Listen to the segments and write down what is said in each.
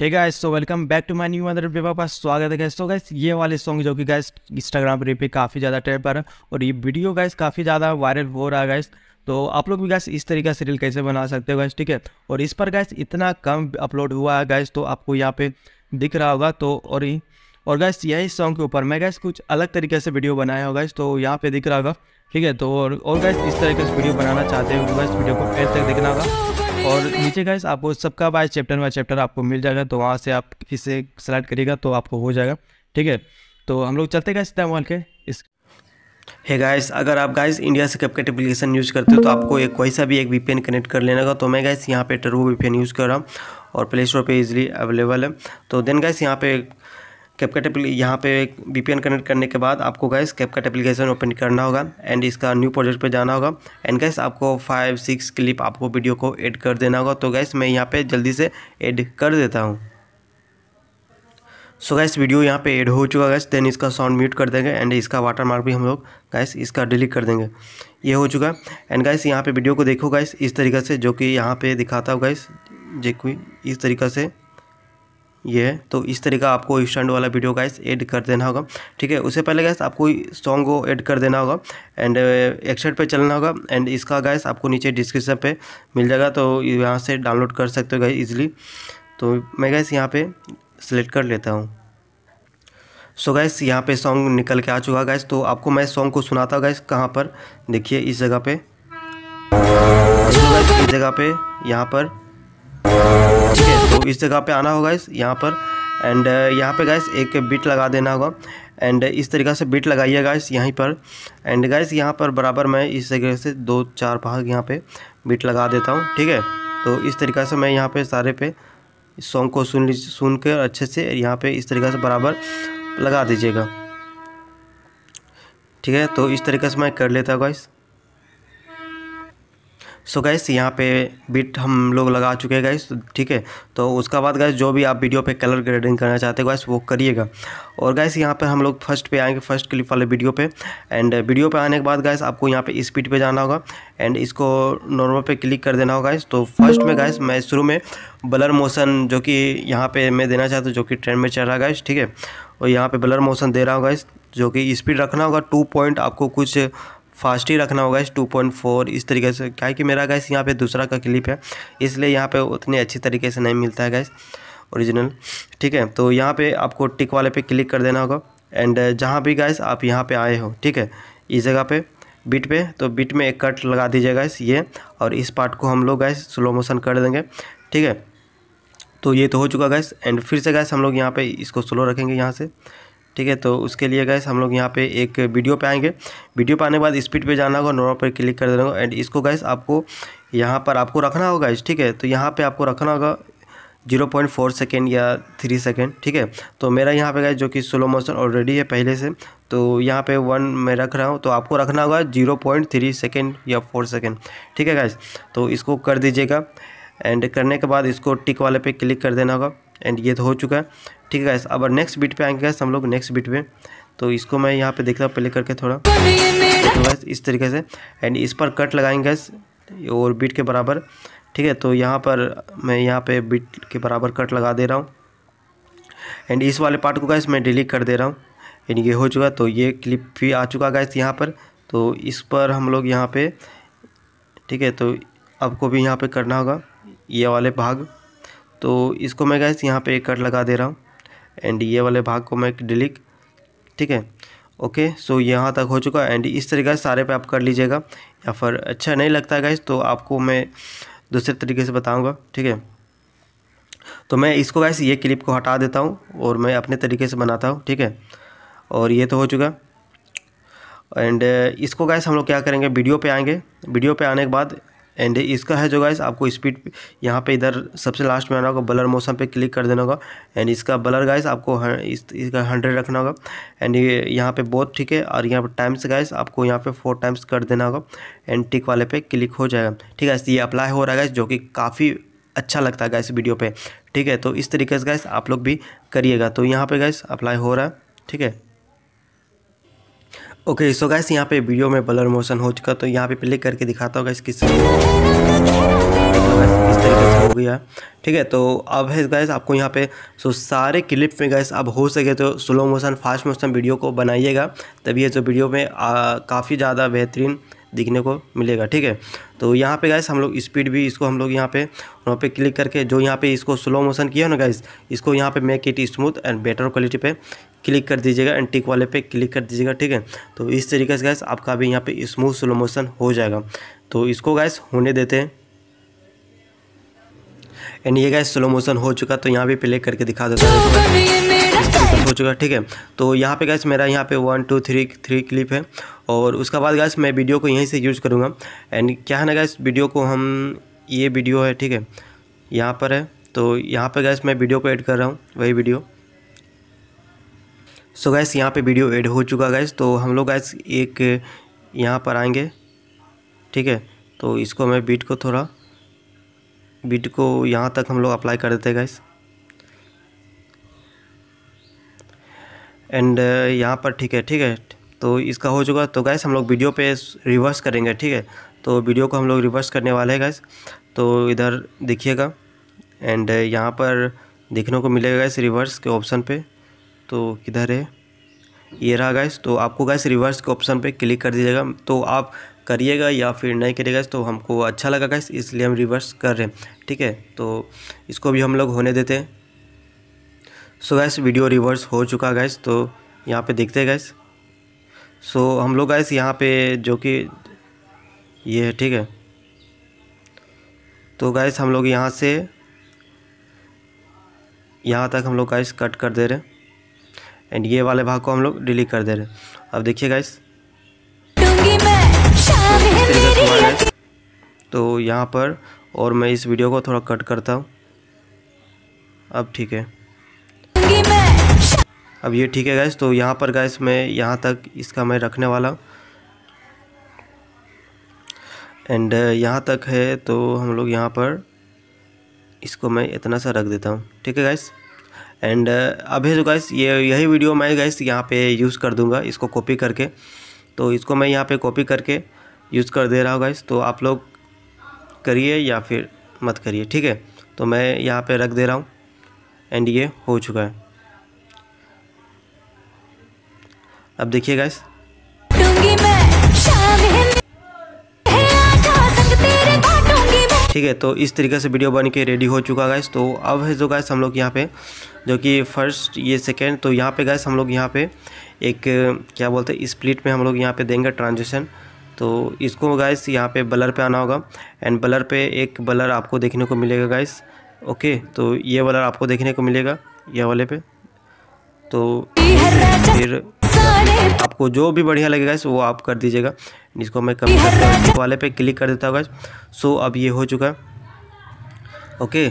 hey guys so welcome back to my new mother video का स्वागत है gas तो गैस ये वाले सॉन्ग जो कि गैस इंस्टाग्राम पर पे काफ़ी ज़्यादा ट्रेंड पर और ये वीडियो गैस काफ़ी ज़्यादा वायरल हो रहा है गैस तो आप लोग भी गैस इस तरीके से रील कैसे बना सकते हो गैस ठीक है और इस पर गैस इतना कम अपलोड हुआ है गैस तो आपको यहाँ पे दिख रहा होगा तो और ही और गैस यही सॉन्ग के ऊपर मैं गैस कुछ अलग तरीके से वीडियो बनाया हो गैस तो यहाँ पे दिख रहा होगा ठीक है तो और गैस इस तरीके से वीडियो बनाना चाहते हो गैस वीडियो तो को फिर तक देखना होगा और नीचे गाइस आपको सबका बाय चैप्टर बाय चैप्टर आपको मिल जाएगा तो वहाँ से आप इसे सेलेक्ट करिएगा तो आपको हो जाएगा ठीक है तो हम लोग चलते गए गाइस मोबाइल के इस हे hey गाइस अगर आप गाइस इंडिया से कैपकेट एप्लीकेशन यूज़ करते हो तो आपको एक कोई सा भी एक वी कनेक्ट कर लेना होगा तो मैं गाइस यहाँ पे टर्बो वी यूज़ कर रहा हूँ और प्ले स्टोर पर इज़िली अवेलेबल है तो देन गाइस यहाँ पे कैपकट यहाँ पे बी कनेक्ट करने के बाद आपको गैस कैपकट एप्लीकेशन ओपन करना होगा एंड इसका न्यू प्रोजेक्ट पे जाना होगा एंड गैस आपको फाइव सिक्स क्लिप आपको वीडियो को ऐड कर देना होगा तो गैस मैं यहाँ पे जल्दी से ऐड कर देता हूँ सो गैस वीडियो यहाँ पे ऐड हो चुका गैस देन इसका साउंड म्यूट कर देंगे एंड इसका वाटर मार्क भी हम लोग गैस इसका डिलीट कर देंगे ये हो चुका एंड गैस यहाँ पे वीडियो को देखो गैस इस तरीके से जो कि यहाँ पर दिखाता हूँ गैस जे कोई इस तरीके से ये है तो इस तरीके का आपको स्टैंड वाला वीडियो गाइस ऐड कर देना होगा ठीक है उससे पहले गाइस आपको सॉन्ग को ऐड कर देना होगा एंड uh, एक्सेट पे चलना होगा एंड इसका गाइस आपको नीचे डिस्क्रिप्शन पे मिल जाएगा तो यहाँ से डाउनलोड कर सकते हो गाइस इजीली तो मैं गाइस यहाँ पे सिलेक्ट कर लेता हूँ सो गाइस यहाँ पर सॉन्ग निकल के आ चुका गाइस तो आपको मैं सॉन्ग को सुनाता हूँ गाइस कहाँ पर देखिए इस जगह पर इस जगह पर यहाँ पर इस जगह पे आना होगा इस यहाँ पर एंड uh, यहाँ पे गैस एक बिट लगा देना होगा एंड uh, इस तरीका से बिट लगाइए गाइस यहीं पर एंड गैस यहाँ पर बराबर मैं इस जगह से दो चार भाग यहाँ पे बिट लगा देता हूँ ठीक है तो इस तरीका से मैं यहाँ पे सारे पे इस सॉन्ग को सुन सुन कर अच्छे से यहाँ पे इस तरीका से बराबर लगा दीजिएगा ठीक है तो इस तरीके से मैं कर लेता हूँ गाइस सो गैस यहाँ पे बिट हम लोग लगा चुके हैं गैस ठीक है तो उसका बाद गैस जो भी आप वीडियो पे कलर ग्रेडिंग करना चाहते हो गैस वो करिएगा और गैस यहाँ पे हम लोग फर्स्ट पे आएंगे फर्स्ट क्लिप वाले वीडियो पे एंड वीडियो पे आने के बाद गैस आपको यहाँ पे स्पीड पे जाना होगा एंड इसको नॉर्मल पे क्लिक कर देना होगा तो फर्स्ट में गैस मैं शुरू में ब्लर मोशन जो कि यहाँ पर मैं देना चाहता हूँ जो कि ट्रेंड में चल रहा है गैस ठीक है और यहाँ पर ब्लर मोशन दे रहा होगा जो कि स्पीड रखना होगा टू पॉइंट आपको कुछ फास्ट ही रखना होगा इस 2.4 इस तरीके से क्या है कि मेरा गैस यहाँ पे दूसरा का क्लिप है इसलिए यहाँ पे उतनी अच्छी तरीके से नहीं मिलता है गैस ओरिजिनल ठीक है तो यहाँ पे आपको टिक वाले पे क्लिक कर देना होगा एंड uh, जहाँ भी गैस आप यहाँ पे आए हो ठीक है इस जगह पे बिट पे तो बिट में एक कट लगा दीजिए गैस ये और इस पार्ट को हम लोग गैस स्लो मोशन कर देंगे ठीक है तो ये तो हो चुका गैस एंड फिर से गैस हम लोग यहाँ पर इसको स्लो रखेंगे यहाँ से ठीक है तो उसके लिए गैस हम लोग यहाँ पे एक वीडियो पे आएंगे वीडियो पे आने के बाद स्पीड पे जाना होगा नॉर्मल पर क्लिक कर देना होगा एंड इसको गैस आपको यहाँ पर आपको रखना होगा इस ठीक है तो यहाँ पे आपको रखना होगा जीरो पॉइंट फोर सेकेंड या थ्री सेकेंड ठीक है तो मेरा यहाँ पे गए जो कि स्लो मोशन ऑलरेडी है पहले से तो यहाँ पे वन मैं रख रहा हूँ तो आपको रखना होगा जीरो पॉइंट थ्री सेकेंड या फोर सेकेंड ठीक है गाइज तो इसको कर दीजिएगा एंड करने के बाद इसको टिक वाले पे क्लिक कर देना होगा एंड ये तो हो चुका है ठीक है गैस अब नेक्स्ट बीट पे आएंगे गैस हम लोग नेक्स्ट बीट पे तो इसको मैं यहाँ पे देखता हूँ प्ले करके थोड़ा तो गैस इस तरीके से एंड इस पर कट लगाएंगे गैस और बीट के बराबर ठीक है तो यहाँ पर मैं यहाँ पे बीट के बराबर कट लगा दे रहा हूँ एंड इस वाले पार्ट को गैस मैं डिलीट कर दे रहा हूँ एंड ये हो चुका तो ये क्लिप भी आ चुका गैस यहाँ पर तो इस पर हम लोग यहाँ पे ठीक है तो आपको भी यहाँ पे करना होगा ये वाले भाग तो इसको मैं गैस यहाँ पे एक कट लगा दे रहा हूँ एंड ये वाले भाग को मैं डिलीट ठीक है ओके सो यहाँ तक हो चुका एंड इस तरीके से सारे पे आप कर लीजिएगा या फिर अच्छा नहीं लगता गैस तो आपको मैं दूसरे तरीके से बताऊँगा ठीक है तो मैं इसको गैस ये क्लिप को हटा देता हूँ और मैं अपने तरीके से बनाता हूँ ठीक है और ये तो हो चुका एंड इसको गैस हम लोग क्या करेंगे वीडियो पे आएंगे वीडियो पे आने के बाद एंड इसका है जो गाइस आपको स्पीड यहाँ पे इधर सबसे लास्ट में आना होगा बलर मौसम पे क्लिक कर देना होगा एंड इसका बलर गाइस आपको इस, इसका हंड्रेड रखना होगा एंड ये यहाँ पे बोथ ठीक है और यहाँ पर टाइम्स गाइस आपको यहाँ पे फोर टाइम्स कर देना होगा एंड टिक वाले पे क्लिक हो जाएगा ठीक है ये अप्लाई हो रहा है गाइस जो कि काफ़ी अच्छा लगता है गाइस वीडियो पर ठीक है तो इस तरीके से गाइस आप लोग भी करिएगा तो यहाँ पर गाइस अप्लाई हो रहा है ठीक है ओके सो गैस यहाँ पे वीडियो में ब्लर मोशन हो चुका तो यहाँ पे प्ले करके दिखाता होगा इसकी इस तरीके से हो गया ठीक है तो अब है गैस आपको यहाँ पे सो सारे क्लिप में गैस अब हो सके तो slow motion fast motion video को बनाइएगा तभी ये जो वीडियो में काफ़ी ज़्यादा बेहतरीन दिखने को मिलेगा ठीक है तो यहाँ पे गाइस हम लोग स्पीड भी इसको हम लोग यहाँ पे वहाँ पे क्लिक करके जो यहाँ पे इसको स्लो मोशन किया ना गाइस इसको यहाँ पे make it smooth and better quality पे क्लिक कर दीजिएगा एंड टिक वाले पे क्लिक कर दीजिएगा ठीक है तो इस तरीके से गैस आपका भी यहाँ पे स्मूथ स्लो मोशन हो जाएगा तो इसको गैस होने देते हैं एंड ये गैस स्लो मोशन हो चुका तो यहाँ भी प्ले करके दिखा देता हैं हो चुका है ठीक है तो यहाँ पे गैस मेरा यहाँ पे one two three three clip है और उसका बाद गैस मैं वीडियो को यहीं से यूज़ करूँगा एंड क्या है ना गैस वीडियो को हम ये वीडियो है ठीक है यहाँ पर है तो यहाँ पर गैस मैं वीडियो को एड कर रहा हूँ वही वीडियो सो गैस यहाँ पर वीडियो एड हो चुका गैस तो हम लोग गैस एक यहाँ पर आएंगे ठीक है तो इसको मैं बीट को थोड़ा बीट को यहाँ तक हम लोग अप्लाई कर देते हैं गैस एंड uh, यहाँ पर ठीक है ठीक है तो इसका हो चुका तो गैस हम लोग वीडियो पे रिवर्स करेंगे ठीक है तो वीडियो को हम लोग रिवर्स करने वाले हैं गैस तो इधर देखिएगा एंड uh, यहाँ पर देखने को मिलेगा गैस रिवर्स के ऑप्शन पे तो किधर है ये रहा गैस तो आपको गैस रिवर्स के ऑप्शन पे क्लिक कर दीजिएगा तो आप करिएगा या फिर नहीं करिएगा तो हमको अच्छा लगा गैस इसलिए हम रिवर्स कर रहे हैं ठीक है तो इसको भी हम लोग होने देते हैं सो गैस वीडियो रिवर्स हो चुका गैस तो यहाँ पे देखते हैं गैस सो so, हम लोग गैस यहाँ पे जो कि ये है ठीक है तो गैस हम लोग यहाँ से यहाँ तक हम लोग गैस कट कर दे रहे हैं एंड ये वाले भाग को हम लोग डिलीट कर दे रहे हैं अब देखिए गैस तो यहाँ पर और मैं इस वीडियो को थोड़ा कट करता हूँ अब ठीक है अब ये ठीक है गैस तो यहाँ पर गैस मैं यहाँ तक इसका मैं रखने वाला हूँ एंड uh, यहाँ तक है तो हम लोग यहाँ पर इसको मैं इतना सा रख देता हूँ ठीक है गैस एंड uh, अभी जो तो गैस ये यही वीडियो मैं गैस यहाँ पे यूज़ कर दूँगा इसको कॉपी करके तो इसको मैं यहाँ पे कॉपी करके यूज़ कर दे रहा हूँ गैस तो आप लोग करिए या फिर मत करिए ठीक है तो मैं यहाँ पे रख दे रहा हूँ एंड ये हो चुका है अब देखिए गाइस ठीक है तो इस तरीके से वीडियो बन के रेडी हो चुका गाइस तो अब है जो गाइस हम लोग यहाँ पे जो कि फर्स्ट ये सेकेंड तो यहाँ पे गाइस हम लोग यहाँ पे एक क्या बोलते हैं स्प्लिट में हम लोग यहाँ पे देंगे ट्रांजेक्शन तो इसको गाइस यहाँ पे बलर पे आना होगा एंड बलर पे एक बलर आपको देखने को मिलेगा गाइस ओके तो ये बलर आपको देखने को मिलेगा यह वाले पे तो फिर आपको जो भी बढ़िया लगेगा वो आप कर दीजिएगा इसको मैं कभी वाले पे क्लिक कर देता हूँ गैस सो अब ये हो चुका है ओके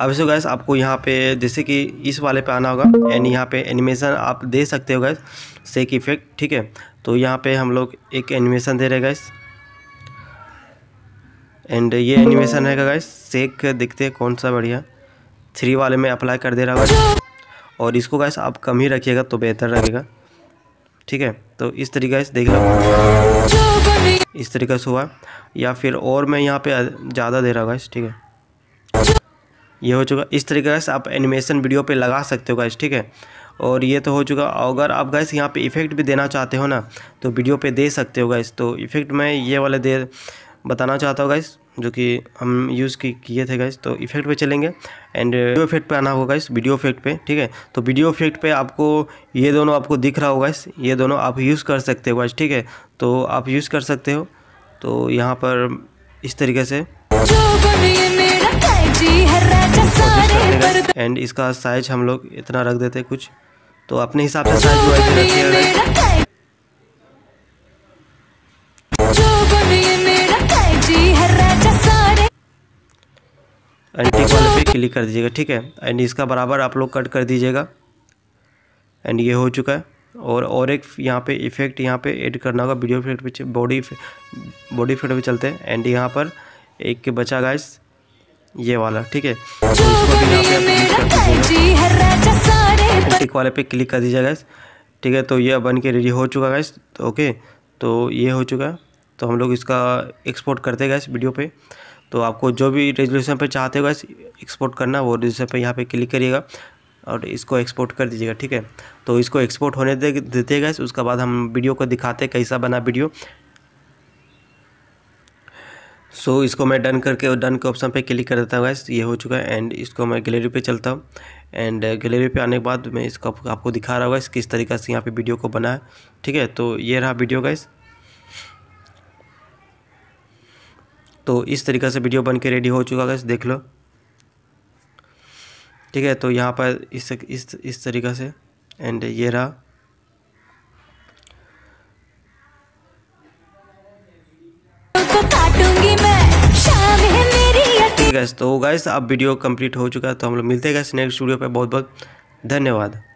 अब इसको गैस आपको यहाँ पे जैसे कि इस वाले पे आना होगा एंड यहाँ पे एनिमेशन आप दे सकते हो गैस सेक इफेक्ट ठीक है तो यहाँ पे हम लोग एक एनिमेशन दे रहे गैस एंड ये एनिमेशन रहेगा गैस सेक देखते हैं कौन सा बढ़िया थ्री वाले में अप्लाई कर दे रहा होगा और इसको गैस आप कम ही रखिएगा तो बेहतर रहेगा ठीक है तो इस तरीका से देख लो इस तरीके से हुआ या फिर और मैं यहाँ पे ज़्यादा दे रहा हूँ गाइस ठीक है ये हो चुका इस तरीके से आप एनिमेशन वीडियो पे लगा सकते हो गाइस ठीक है और ये तो हो चुका अगर आप गाइस यहाँ पे इफ़ेक्ट भी देना चाहते हो ना तो वीडियो पे दे सकते हो गाइस तो इफ़ेक्ट मैं ये वाला दे बताना चाहता हूँ गाइस जो कि हम यूज़ किए थे गाइस तो इफेक्ट पे चलेंगे एंड वीडियो इफेक्ट पे आना होगा गाइस वीडियो इफेक्ट पे ठीक है तो वीडियो इफेक्ट पे आपको ये दोनों आपको दिख रहा होगा इस ये दोनों आप यूज़ कर सकते हो गाइस ठीक है तो आप यूज़ कर सकते हो तो यहाँ पर इस तरीके से एंड इसका साइज हम लोग इतना रख देते कुछ तो अपने हिसाब से साइज एंड टिक वाले पे क्लिक कर दीजिएगा ठीक है एंड इसका बराबर आप लोग कट कर दीजिएगा एंड ये हो चुका है और और एक यहाँ पे इफेक्ट यहाँ पे ऐड करना होगा वीडियो इफेक्ट पीछे बॉडी बॉडी इफेक्ट भी चलते हैं एंड यहाँ पर एक के बचा गाइस ये वाला ठीक है टिक तो वाले पे क्लिक कर दीजिएगा गैस ठीक है तो ये बन के रेडी हो चुका गैस तो ओके तो ये हो चुका है तो हम लोग इसका एक्सपोर्ट करते हैं गैस वीडियो पे तो आपको जो भी रेजोल्यूशन पर चाहते हो एक्सपोर्ट करना वो रेजोल्यूशन पर यहाँ पर क्लिक करिएगा और इसको एक्सपोर्ट कर दीजिएगा ठीक है तो इसको एक्सपोर्ट होने दे देते गए उसके बाद हम वीडियो को दिखाते कैसा बना वीडियो सो so, इसको मैं डन करके डन के ऑप्शन पे क्लिक कर देता हूँ गैस ये हो चुका है एंड इसको मैं गैलरी पे चलता हूँ एंड गैलरी पे आने के बाद मैं इसको आपको दिखा रहा हूँ गैस किस तरीके से यहाँ पे वीडियो को बना है ठीक है तो ये रहा वीडियो गैस तो इस तरीके से वीडियो बन के रेडी हो चुका है देख लो ठीक है तो यहाँ पर इस इस इस तरीके से एंड ये रहा गैस तो गैस अब वीडियो कंप्लीट हो चुका है तो हम लोग मिलते हैं गैस नेक्स्ट वीडियो पे बहुत बहुत धन्यवाद